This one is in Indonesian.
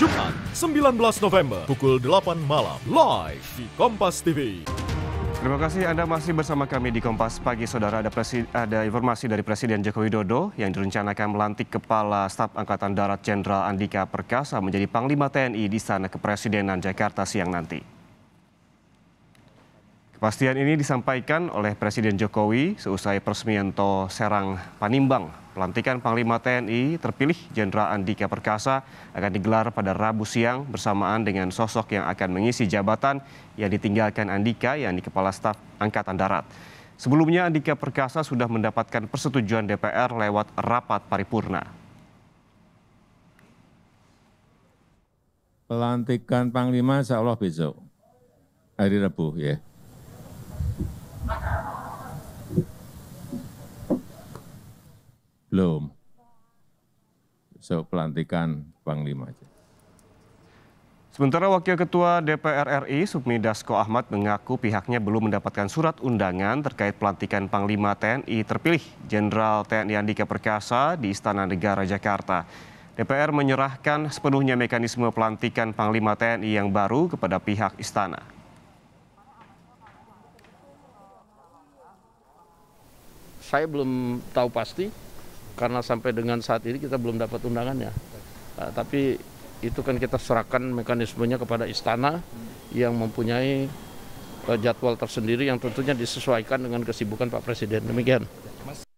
Jumat 19 November pukul 8 malam live di Kompas TV. Terima kasih Anda masih bersama kami di Kompas Pagi Saudara. Ada, ada informasi dari Presiden Joko Widodo yang direncanakan melantik Kepala Staf Angkatan Darat Jenderal Andika Perkasa menjadi Panglima TNI di sana Kepresidenan Jakarta siang nanti. Kepastian ini disampaikan oleh Presiden Jokowi seusai Tol Serang Panimbang. Pelantikan Panglima TNI terpilih Jenderal Andika Perkasa akan digelar pada Rabu siang bersamaan dengan sosok yang akan mengisi jabatan yang ditinggalkan Andika yang di Kepala Staf Angkatan Darat. Sebelumnya Andika Perkasa sudah mendapatkan persetujuan DPR lewat rapat paripurna. Pelantikan Panglima insya Allah besok, hari Rabu ya. Belum. So, pelantikan Panglima aja. Sementara Wakil Ketua DPR RI Submi Dasko Ahmad mengaku pihaknya belum mendapatkan surat undangan terkait pelantikan Panglima TNI terpilih Jenderal TNI Andika Perkasa di Istana Negara Jakarta. DPR menyerahkan sepenuhnya mekanisme pelantikan Panglima TNI yang baru kepada pihak istana. Saya belum tahu pasti karena sampai dengan saat ini kita belum dapat undangannya. Uh, tapi itu kan kita serahkan mekanismenya kepada istana yang mempunyai uh, jadwal tersendiri yang tentunya disesuaikan dengan kesibukan Pak Presiden. Demikian.